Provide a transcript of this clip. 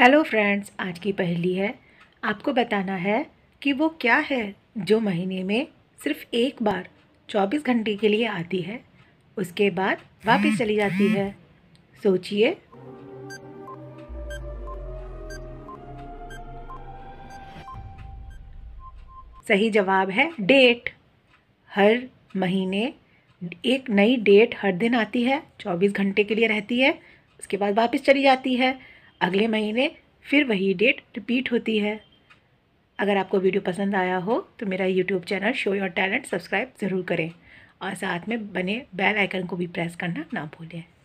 hello friends आज की पहली है आपको बताना है कि वो क्या है जो महीने में सिर्फ एक बार 24 घंटे के लिए आती है उसके बाद वापस चली जाती है सोचिए सही जवाब है डेट हर महीने एक नई डेट हर दिन आती है 24 घंटे के लिए रहती है उसके बाद वापस चली जाती है अगले महीने फिर वही डेट रिपीट होती है अगर आपको वीडियो पसंद आया हो तो मेरा YouTube channel show your talent subscribe ज़रूर करें और साथ में बने बेल आइकन को भी प्रेस करना ना भूलें